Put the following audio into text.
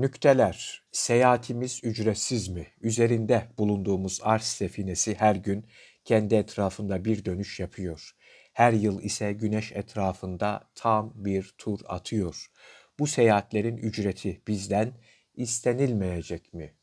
Nükteler, seyahatimiz ücretsiz mi? Üzerinde bulunduğumuz arz sefinesi her gün kendi etrafında bir dönüş yapıyor. Her yıl ise güneş etrafında tam bir tur atıyor. Bu seyahatlerin ücreti bizden istenilmeyecek mi?